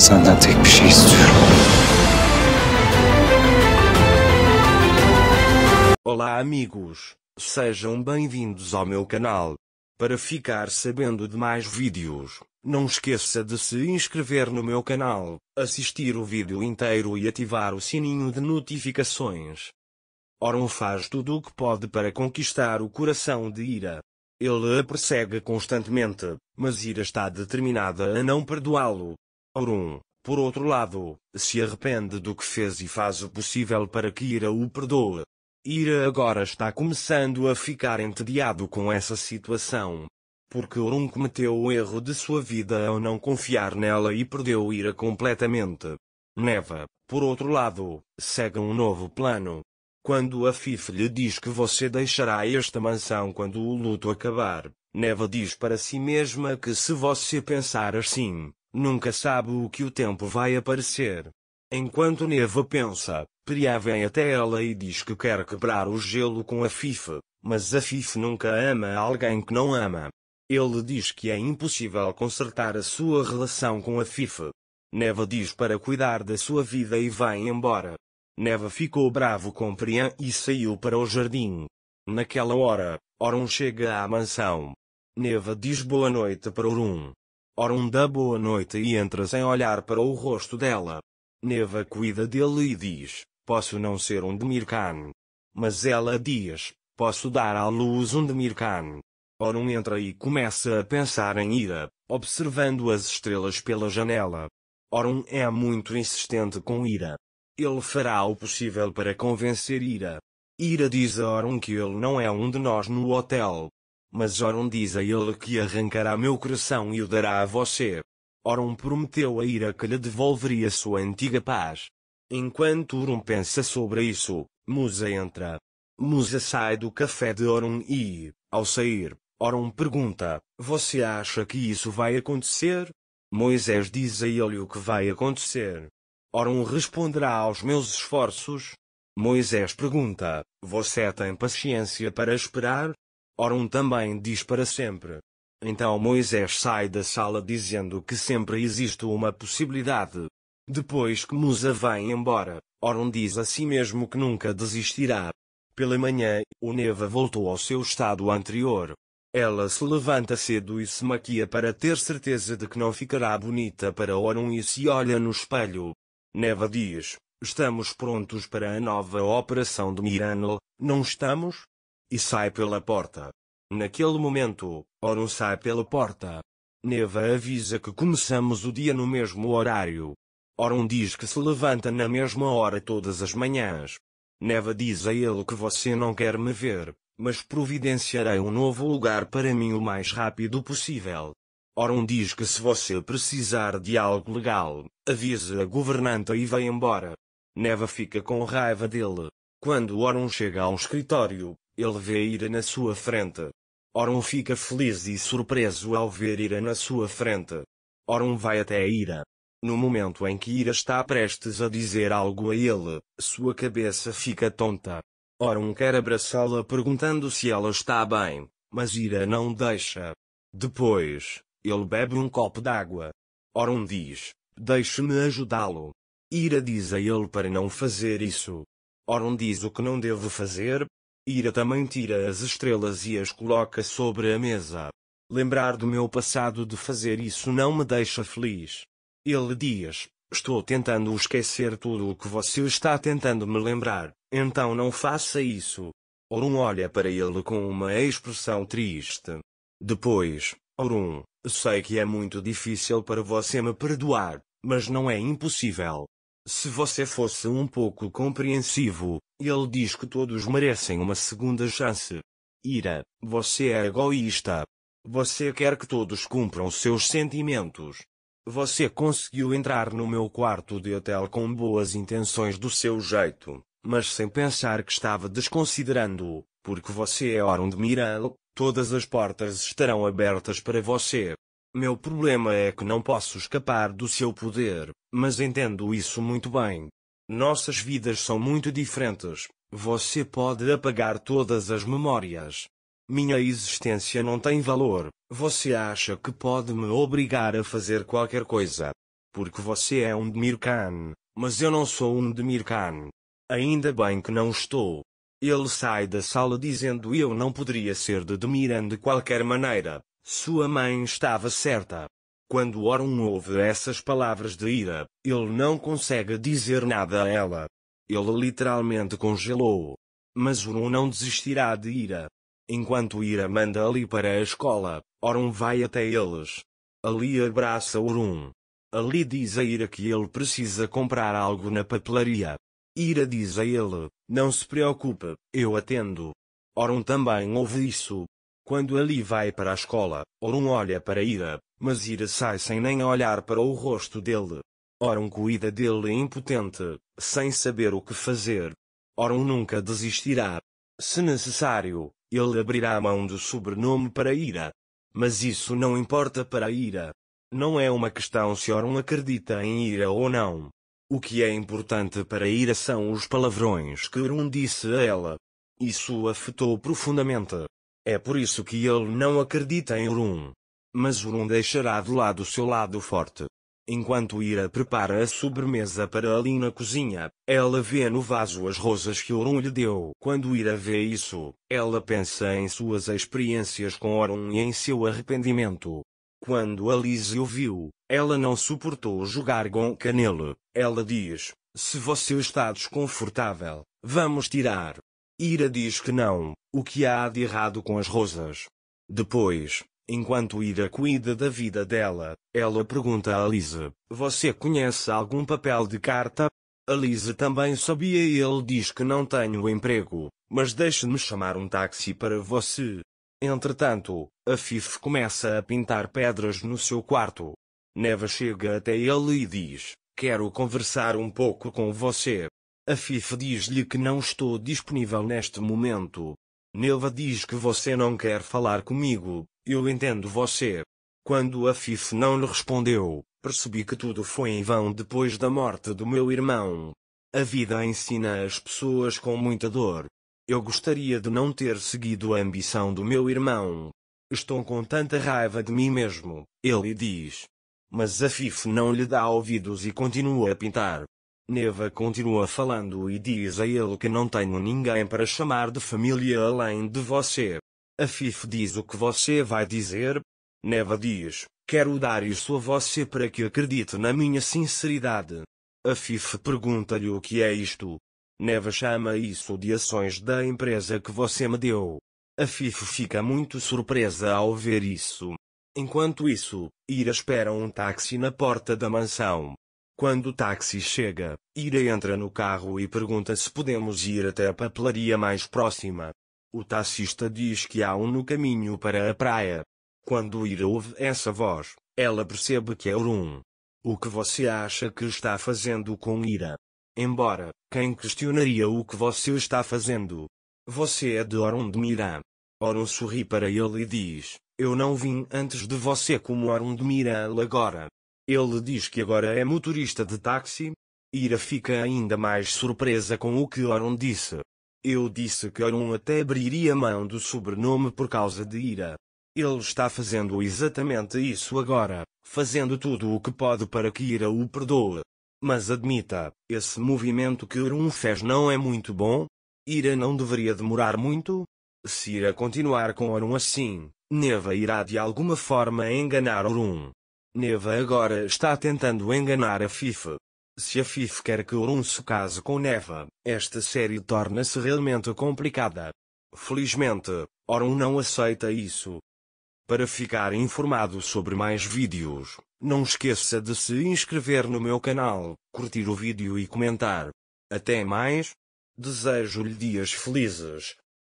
Senden tek bir şey istiyorum. Olá amigos, sejam bem-vindos ao meu canal. Para ficar sabendo de mais vídeos, não esqueça de se inscrever no meu canal, assistir o vídeo inteiro e ativar o sininho de notificações. Oron faz tudo o que pode para conquistar o coração de Ira. Ele a persegue constantemente, mas Ira está determinada a não perdoá-lo. Aurum, por outro lado, se arrepende do que fez e faz o possível para que Ira o perdoe. Ira agora está começando a ficar entediado com essa situação. Porque Aurum cometeu o erro de sua vida ao não confiar nela e perdeu Ira completamente. Neva, por outro lado, segue um novo plano. Quando a Fif lhe diz que você deixará esta mansão quando o luto acabar, Neva diz para si mesma que se você pensar assim, Nunca sabe o que o tempo vai aparecer. Enquanto Neva pensa, Priya vem até ela e diz que quer quebrar o gelo com a Fife, mas a Fife nunca ama alguém que não ama. Ele diz que é impossível consertar a sua relação com a Fife. Neva diz para cuidar da sua vida e vai embora. Neva ficou bravo com Priyan e saiu para o jardim. Naquela hora, Orun chega à mansão. Neva diz boa noite para Orun dá boa noite e entra sem olhar para o rosto dela. Neva cuida dele e diz, posso não ser um Demirkan. Mas ela diz, posso dar à luz um Demirkan. Orun entra e começa a pensar em ira, observando as estrelas pela janela. Orun é muito insistente com Ira. Ele fará o possível para convencer Ira. Ira diz a Orun que ele não é um de nós no hotel, mas Oron diz a ele que arrancará meu coração e o dará a você. Oron prometeu a Ira que lhe devolveria sua antiga paz. Enquanto Oron pensa sobre isso, Musa entra. Musa sai do café de Oron e, ao sair, Oron pergunta, você acha que isso vai acontecer? Moisés diz a ele o que vai acontecer. Oron responderá aos meus esforços. Moisés pergunta, você tem paciência para esperar? Orun também diz para sempre. Então Moisés sai da sala dizendo que sempre existe uma possibilidade. Depois que Musa vem embora, Orun diz a si mesmo que nunca desistirá. Pela manhã, o Neva voltou ao seu estado anterior. Ela se levanta cedo e se maquia para ter certeza de que não ficará bonita para Orun e se olha no espelho. Neva diz, estamos prontos para a nova operação de Miranel, não estamos? e sai pela porta. Naquele momento, Orun sai pela porta. Neva avisa que começamos o dia no mesmo horário. Orun diz que se levanta na mesma hora todas as manhãs. Neva diz a ele que você não quer me ver, mas providenciarei um novo lugar para mim o mais rápido possível. Orun diz que se você precisar de algo legal, avise a governanta e vá embora. Neva fica com raiva dele. Quando Orun chega ao escritório, ele vê Ira na sua frente. Orum fica feliz e surpreso ao ver Ira na sua frente. Orum vai até Ira. No momento em que Ira está prestes a dizer algo a ele, sua cabeça fica tonta. Orum quer abraçá-la perguntando se ela está bem, mas Ira não deixa. Depois, ele bebe um copo d'água. Orum diz, deixe-me ajudá-lo. Ira diz a ele para não fazer isso. Orum diz o que não devo fazer, Ira também tira as estrelas e as coloca sobre a mesa. Lembrar do meu passado de fazer isso não me deixa feliz. Ele diz: Estou tentando esquecer tudo o que você está tentando me lembrar, então não faça isso. Orun olha para ele com uma expressão triste. Depois, Orun, sei que é muito difícil para você me perdoar, mas não é impossível. Se você fosse um pouco compreensivo, ele diz que todos merecem uma segunda chance. Ira, você é egoísta. Você quer que todos cumpram seus sentimentos. Você conseguiu entrar no meu quarto de hotel com boas intenções do seu jeito, mas sem pensar que estava desconsiderando-o, porque você é de Miral, todas as portas estarão abertas para você. Meu problema é que não posso escapar do seu poder, mas entendo isso muito bem. Nossas vidas são muito diferentes. Você pode apagar todas as memórias. Minha existência não tem valor. Você acha que pode me obrigar a fazer qualquer coisa. Porque você é um Demir Khan, mas eu não sou um Demir Khan. Ainda bem que não estou. Ele sai da sala dizendo eu não poderia ser de Demiran de qualquer maneira. Sua mãe estava certa. Quando Orun ouve essas palavras de ira, ele não consegue dizer nada a ela. Ele literalmente congelou. Mas Orun não desistirá de Ira. Enquanto Ira manda Ali para a escola, Orun vai até eles. Ali abraça Orun. Ali diz a Ira que ele precisa comprar algo na papelaria. Ira diz a ele, não se preocupe, eu atendo. Orun também ouve isso. Quando Ali vai para a escola, Orun olha para Ira, mas ira sai sem nem olhar para o rosto dele. Orun cuida dele impotente, sem saber o que fazer. Orun nunca desistirá. Se necessário, ele abrirá a mão do sobrenome para ira. Mas isso não importa para ira. Não é uma questão se Orun acredita em ira ou não. O que é importante para ira são os palavrões que Orum disse a ela. Isso o afetou profundamente. É por isso que ele não acredita em Orum mas Jurum deixará de lado seu lado forte. Enquanto Ira prepara a sobremesa para Ali na cozinha, ela vê no vaso as rosas que Orun lhe deu. Quando Ira vê isso, ela pensa em suas experiências com Orun e em seu arrependimento. Quando Alice o viu, ela não suportou jogar gonca nele. Ela diz, se você está desconfortável, vamos tirar. Ira diz que não, o que há de errado com as rosas. Depois, Enquanto Ira cuida da vida dela, ela pergunta a Lisa: Você conhece algum papel de carta? A Lisa também sabia e ele diz que não tenho emprego, mas deixe-me chamar um táxi para você. Entretanto, a Fif começa a pintar pedras no seu quarto. Neva chega até ele e diz: Quero conversar um pouco com você. A Fif diz-lhe que não estou disponível neste momento, Nelva diz que você não quer falar comigo, eu entendo você. Quando a FIF não lhe respondeu, percebi que tudo foi em vão depois da morte do meu irmão. A vida ensina as pessoas com muita dor. Eu gostaria de não ter seguido a ambição do meu irmão. Estou com tanta raiva de mim mesmo, ele diz. Mas a FIF não lhe dá ouvidos e continua a pintar. Neva continua falando e diz a ele que não tenho ninguém para chamar de família além de você. A Fif diz o que você vai dizer. Neva diz, quero dar isso a você para que acredite na minha sinceridade. A Fif pergunta-lhe o que é isto. Neva chama isso de ações da empresa que você me deu. A Fif fica muito surpresa ao ver isso. Enquanto isso, Ira espera um táxi na porta da mansão. Quando o táxi chega, Ira entra no carro e pergunta se podemos ir até a papelaria mais próxima. O taxista diz que há um no caminho para a praia. Quando Ira ouve essa voz, ela percebe que é Orun. O que você acha que está fazendo com Ira? Embora, quem questionaria o que você está fazendo? Você é de Orun de Miran. Orun sorri para ele e diz, eu não vim antes de você como Orun de Miran agora. Ele diz que agora é motorista de táxi. Ira fica ainda mais surpresa com o que Oron disse. Eu disse que Oron até abriria mão do sobrenome por causa de Ira. Ele está fazendo exatamente isso agora, fazendo tudo o que pode para que Ira o perdoe. Mas admita, esse movimento que Oron fez não é muito bom? Ira não deveria demorar muito? Se Ira continuar com Orum assim, Neva irá de alguma forma enganar Orum. Neva agora está tentando enganar a FIFA. Se a FIFA quer que Orun se case com Neva, esta série torna-se realmente complicada. Felizmente, Orun não aceita isso. Para ficar informado sobre mais vídeos, não esqueça de se inscrever no meu canal, curtir o vídeo e comentar. Até mais! Desejo-lhe dias felizes,